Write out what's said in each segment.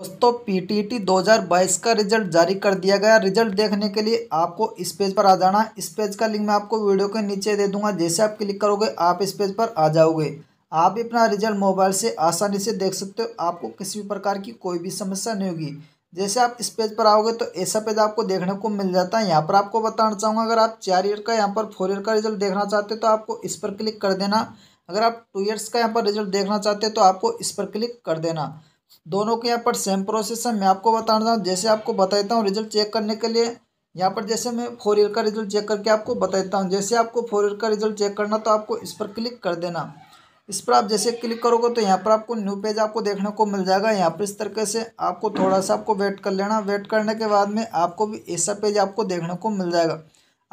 दोस्तों पीटीटी 2022 का रिजल्ट जारी कर दिया गया रिजल्ट देखने के लिए आपको इस पेज पर आ जाना इस पेज का लिंक मैं आपको वीडियो के नीचे दे दूंगा जैसे आप क्लिक करोगे आप इस पेज पर आ जाओगे आप अपना रिजल्ट मोबाइल से आसानी से देख सकते हो आपको किसी भी प्रकार की कोई भी समस्या नहीं होगी जैसे आप इस पेज पर आओगे तो ऐसा पेज आपको देखने को मिल जाता है यहाँ पर आपको बताना चाहूँगा अगर आप चार ईयर का यहाँ पर फोर ईयर का रिजल्ट देखना चाहते हो तो आपको इस पर क्लिक कर देना अगर आप टू ईयर्स का यहाँ पर रिजल्ट देखना चाहते हो तो आपको इस पर क्लिक कर देना दोनों के यहाँ पर सेम प्रोसेस है मैं आपको बता रहा हूँ जैसे आपको बताता हूँ रिजल्ट चेक करने के लिए यहाँ पर जैसे मैं फोर ईयर का रिजल्ट चेक करके आपको बताता हूँ जैसे आपको फोर ईयर का रिजल्ट चेक करना तो आपको इस पर क्लिक कर देना इस पर आप जैसे क्लिक करोगे तो यहाँ पर आपको न्यू पेज आपको देखने को मिल जाएगा यहाँ पर इस तरीके से आपको थोड़ा सा आपको वेट कर लेना वेट करने के बाद में आपको भी ऐसा पेज आपको देखने को मिल जाएगा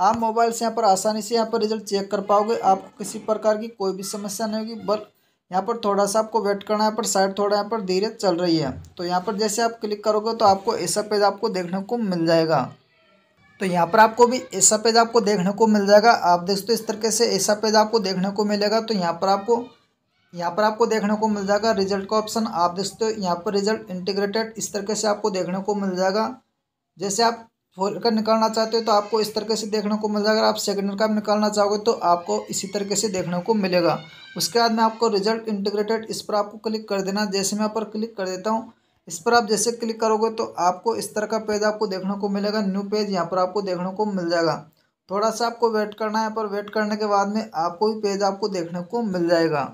आप मोबाइल से यहाँ पर आसानी से यहाँ पर रिजल्ट चेक कर पाओगे आपको किसी प्रकार की कोई भी समस्या नहीं होगी बल यहाँ पर थोड़ा सा आपको वेट करना है पर साइड थोड़ा यहाँ पर धीरे चल रही है तो यहाँ पर जैसे आप क्लिक करोगे तो आपको ऐसा पेज आपको देखने को मिल जाएगा तो यहाँ पर आपको भी ऐसा पेज आपको देखने को मिल जाएगा आप देखते इस तरीके से ऐसा पेज आपको देखने को मिलेगा तो यहाँ पर आपको यहाँ पर आपको देखने को मिल जाएगा रिजल्ट का ऑप्शन आप हो यहाँ पर रिजल्ट इंटीग्रेटेड इस तरीके से आपको देखने को मिल जाएगा जैसे आप फोर का निकालना चाहते हो तो आपको इस तरीके से देखने को मिल जाएगा अगर आप सेकंड का निकालना चाहोगे तो आपको इसी तरीके से देखने को मिलेगा उसके बाद में आपको रिजल्ट इंटीग्रेटेड इस पर आपको क्लिक कर देना जैसे मैं पर क्लिक कर देता हूँ इस पर आप जैसे क्लिक करोगे तो आपको इस तरह का पेज आपको देखने को मिलेगा न्यू पेज यहाँ पर आपको देखने को मिल जाएगा थोड़ा सा आपको वेट करना है यहाँ पर वेट करने के बाद में आपको भी पेज आपको देखने को मिल जाएगा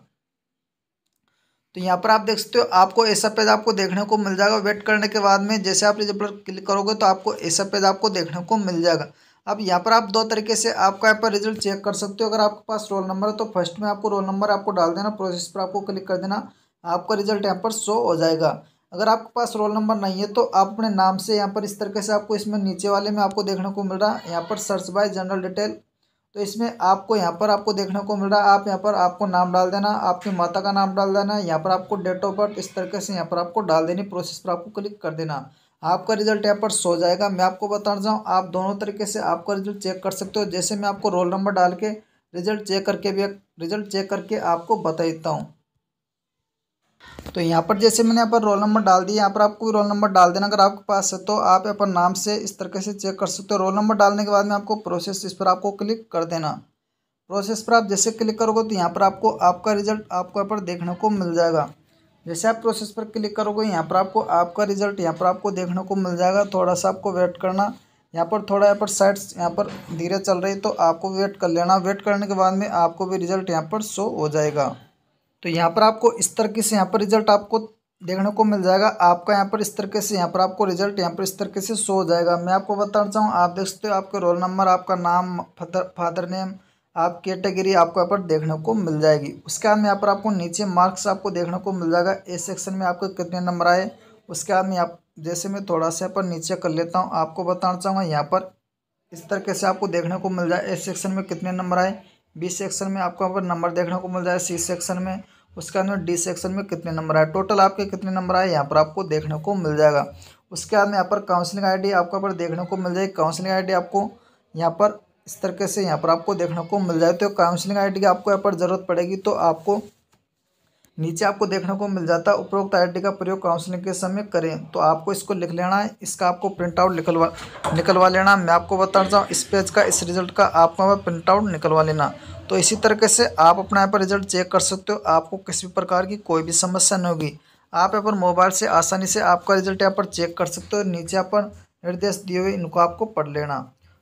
तो यहाँ पर आप देख सकते हो आपको ऐसा पेज आपको देखने को मिल जाएगा वेट करने के बाद में जैसे आप जब क्लिक करोगे तो आपको ऐसा पेज आपको देखने को मिल जाएगा अब यहाँ पर आप दो तरीके से आपका यहाँ पर रिजल्ट चेक कर सकते हो अगर आपके पास रोल नंबर है तो फर्स्ट में आपको रोल नंबर आपको डाल देना प्रोसेस पर आपको क्लिक कर देना आपका रिजल्ट यहाँ पर शो हो जाएगा अगर आपके पास रोल नंबर नहीं है तो आप अपने नाम से यहाँ पर इस तरीके से आपको इसमें नीचे वाले में आपको देखने को मिल रहा है यहाँ पर सर्च बाय जनरल डिटेल तो इसमें आपको यहाँ पर आपको देखने को मिल रहा है आप यहाँ पर आपको नाम डाल देना आपकी माता का नाम डाल देना यहाँ पर आपको डेट ऑफ बर्थ इस तरीके से यहाँ पर आपको डाल देनी प्रोसेस पर आपको क्लिक कर देना आपका रिजल्ट यहाँ पर सो जाएगा मैं आपको रहा हूँ आप दोनों तरीके से आपका रिजल्ट चेक कर सकते हो जैसे मैं आपको रोल नंबर डाल के रिजल्ट चेक करके भी रिजल्ट चेक करके आपको बता देता हूँ तो यहाँ पर जैसे मैंने यहाँ पर रोल नंबर डाल दिया यहाँ पर आपको रोल नंबर डाल देना अगर आपके पास है तो आप यहाँ पर नाम से इस तरीके से चेक कर सकते हो रोल नंबर डालने के बाद में आपको प्रोसेस इस पर आपको क्लिक कर देना प्रोसेस पर आप जैसे क्लिक करोगे तो यहाँ पर आपको आपका रिजल्ट आपको यहाँ पर देखने को मिल जाएगा जैसे आप प्रोसेस पर क्लिक करोगे यहाँ पर आपको आपका रिजल्ट यहाँ पर आपको देखने को मिल जाएगा थोड़ा सा आपको वेट करना यहाँ पर थोड़ा यहाँ पर साइड्स यहाँ पर धीरे चल रही तो आपको वेट कर लेना वेट करने के बाद में आपको भी रिजल्ट यहाँ पर शो हो जाएगा तो यहाँ पर आपको इस तरीके से यहाँ पर रिजल्ट आपको देखने को मिल जाएगा आपका यहाँ पर इस तरीके से यहाँ पर आपको रिजल्ट यहाँ पर इस तरीके से शो हो जाएगा मैं आपको बताना चाहूँ आप देख सकते हो आपके रोल नंबर आपका नाम फादर फादर नेम आप कैटेगरी आपको यहाँ पर देखने को मिल जाएगी उसके बाद में यहाँ पर आपको नीचे मार्क्स आपको देखने को मिल जाएगा ए सेक्शन में आपको कितने नंबर आए उसके बाद में आप जैसे मैं थोड़ा सा यहाँ पर नीचे कर लेता हूँ आपको बताना चाहूँगा यहाँ पर इस तरीके से आपको देखने को मिल जाए ए सेक्शन में कितने नंबर आए बी सेक्शन में आपको यहाँ पर नंबर देखने को मिल जाए सी सेक्शन में उसके बाद में डी सेक्शन में कितने नंबर आए टोटल आपके कितने नंबर आए यहाँ पर आपको देखने को मिल जाएगा उसके बाद में यहाँ पर काउंसलिंग आईडी आपको यहाँ पर देखने को मिल जाएगी काउंसलिंग आईडी आपको यहाँ पर इस तरीके से यहाँ पर आपको देखने को मिल जाए तो काउंसलिंग आईडी की आपको यहाँ पर ज़रूरत पड़ेगी तो आपको नीचे आपको देखने को मिल जाता है उपरोक्त आईडी का प्रयोग काउंसलिंग के समय करें तो आपको इसको लिख लेना है इसका आपको प्रिंट आउट निकलवा निकलवा लेना मैं आपको बताना चाहूँ इस पेज का इस रिजल्ट का आपको वहाँ प्रिंट आउट निकलवा लेना तो इसी तरीके से आप अपना यहाँ पर रिजल्ट चेक कर सकते हो आपको किसी भी प्रकार की कोई भी समस्या नहीं होगी आप यहाँ पर मोबाइल से आसानी से आपका रिजल्ट यहाँ पर चेक कर सकते हो नीचे यहाँ पर निर्देश दिए हुए इनको आपको पढ़ लेना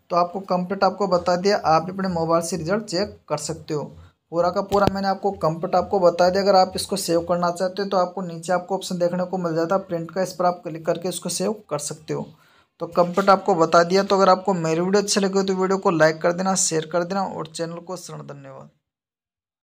तो आपको कंप्लीट आपको बता दिया आप अपने मोबाइल से रिजल्ट चेक कर सकते हो पूरा का पूरा मैंने आपको कंप्यूट आपको बता दिया अगर आप इसको सेव करना चाहते हो तो आपको नीचे आपको ऑप्शन देखने को मिल जाता है प्रिंट का इस पर आप क्लिक करके इसको सेव कर सकते हो तो कंप्यूट आपको बता दिया तो अगर आपको मेरी वीडियो अच्छी लगी हो तो वीडियो को लाइक कर देना शेयर कर देना और चैनल को शरण धन्यवाद